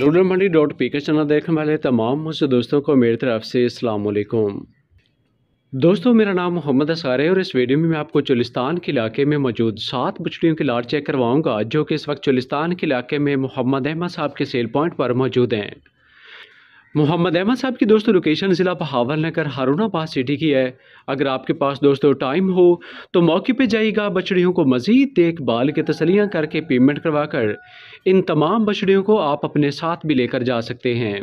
लूडर मंडी dot P के channel देखने वाले तमाम मुझसे दोस्तों को मेरी तरफ से असलकुम दोस्तों मेरा नाम मोहम्मद असार है और इस वीडियो में मैं आपको चुलिस्तान के इलाके में मौजूद सात बछड़ियों की लाट चेक करवाऊंगा जो कि इस वक्त चुलिस्तान के इलाके में मोहम्मद अहमद साहब के सेल पॉइंट पर मौजूद हैं मोहम्मद अहमद साहब की दोस्तों लोकेशन ज़िला नगर बहावलनगर पास सिटी की है अगर आपके पास दोस्तों टाइम हो तो मौके पे जाइएगा बछड़ियों को मज़ीद देखभाल की तसलियाँ करके पेमेंट करवा कर इन तमाम बछड़ियों को आप अपने साथ भी लेकर जा सकते हैं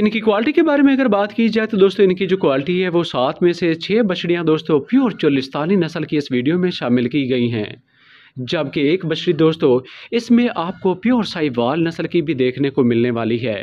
इनकी क्वालिटी के बारे में अगर बात की जाए तो दोस्तों इनकी जो क्वालिटी है वो सात में से छः बछड़ियाँ दोस्तों प्योर चोलिस्तानी नस्ल की इस वीडियो में शामिल की गई हैं जबकि एक बछड़ी दोस्तों इसमें आपको प्योर साहिवाल नस्ल की भी देखने को मिलने वाली है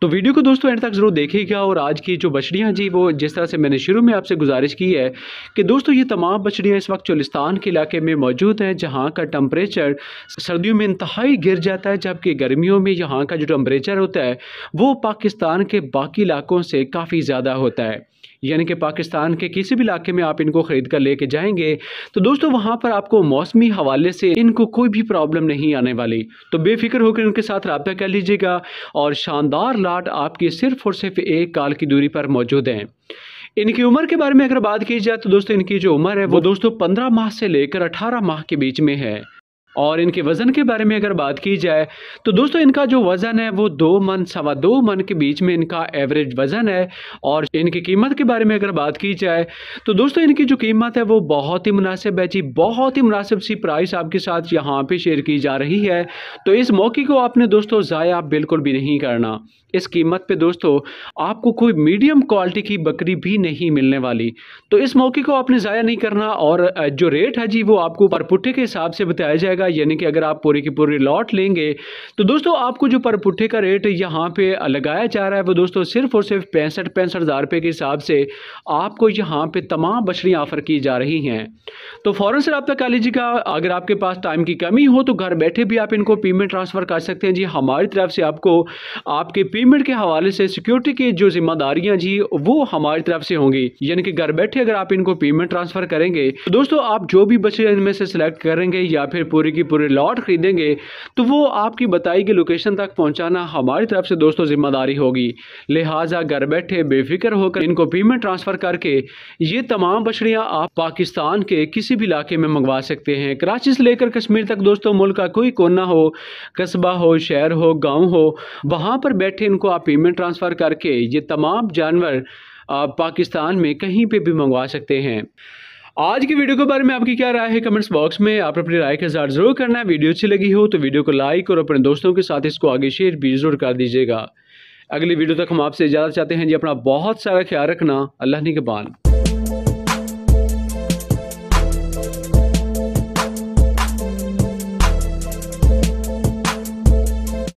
तो वीडियो को दोस्तों एंड तक ज़रूर देखिएगा और आज की जो बछड़ियाँ जी वो जिस तरह से मैंने शुरू में आपसे गुजारिश की है कि दोस्तों ये तमाम बछड़ियाँ इस वक्त चुलिस्तान के इलाके में मौजूद हैं जहाँ का टम्परेचर सर्दियों में इंतहाई गिर जाता है जबकि गर्मियों में यहाँ का जो टम्परेचर होता है वो पाकिस्तान के बाकी इलाकों से काफ़ी ज़्यादा होता है यानी कि पाकिस्तान के किसी भी इलाके में आप इनको ख़रीद कर लेके जाएंगे तो दोस्तों वहाँ पर आपको मौसमी हवाले से इनको कोई भी प्रॉब्लम नहीं आने वाली तो बेफिक्र होकर इनके साथ रबता कर लीजिएगा और शानदार लाट आपकी सिर्फ और सिर्फ एक काल की दूरी पर मौजूद हैं इनकी उम्र के बारे में अगर बात की जाए तो दोस्तों इनकी जो उम्र है वो दोस्तों पंद्रह माह से लेकर अठारह माह के बीच में है और इनके वज़न के बारे में अगर बात की जाए तो दोस्तों इनका जो वज़न है वो दो मन सवा दो मन के बीच में इनका एवरेज वज़न है और इनकी कीमत के बारे में अगर बात की जाए तो दोस्तों इनकी जो कीमत है वो बहुत ही मुनासिब है जी बहुत ही मुनासिब सी प्राइस आपके साथ यहाँ पर शेयर की जा रही है तो इस मौके को आपने दोस्तों ज़ाया बिल्कुल भी नहीं करना इस कीमत पे दोस्तों आपको कोई मीडियम क्वालिटी की बकरी भी नहीं मिलने वाली तो इस मौके को आपने ज़ाया नहीं करना और जो रेट है जी वो आपको पर के हिसाब से बताया जाएगा जाएगा यानी कि अगर आप पूरी की पूरी लॉट लेंगे तो दोस्तों आपको जो पर पुट्ठे का रेट यहाँ पे लगाया जा रहा है वो दोस्तों सिर्फ और सिर्फ पैंसठ पैंसठ हज़ार रुपये के हिसाब से आपको यहाँ पे तमाम बछड़ियाँ ऑफ़र की जा रही हैं तो फ़ौरन से रबा कर लीजिएगा अगर आपके पास टाइम की कमी हो तो घर बैठे भी आप इनको पेमेंट ट्रांसफ़र कर सकते हैं जी हमारी तरफ से आपको आपके पेमेंट के हवाले से सिक्योरिटी की जो जिम्मेदारियाँ जी वो हमारी तरफ से होंगी यानी कि घर बैठे अगर आप इनको पेमेंट ट्रांसफ़र करेंगे तो दोस्तों आप जो भी बच्चे इनमें से सेलेक्ट करेंगे या फिर पूरे की पूरे लॉट खरीदेंगे तो वो आपकी बताई गई लोकेशन तक पहुंचाना हमारी तरफ से दोस्तों ज़िम्मेदारी होगी लिहाजा घर बैठे बेफिक्र होकर इनको पेमेंट ट्रांसफ़र करके ये तमाम बछड़ियाँ आप पाकिस्तान के किसी भी इलाके में मंगवा सकते हैं कराची से लेकर कश्मीर तक दोस्तों मुल्क का कोई कोना हो कस्बा हो शहर हो गाँव हो वहाँ पर बैठे इनको आप पेमेंट ट्रांसफ़र करके ये तमाम जानवर आप पाकिस्तान में कहीं पे भी मंगवा सकते हैं आज की वीडियो के बारे में आपकी क्या राय है कमेंट्स बॉक्स में आप अपनी राय का इजहार जरूर करना है वीडियो अच्छी लगी हो तो वीडियो को लाइक और अपने दोस्तों के साथ इसको आगे शेयर भी जरूर कर दीजिएगा अगली वीडियो तक हम आपसे इजाज़त चाहते हैं जी अपना बहुत सारा ख्याल रखना अल्लाह निगबान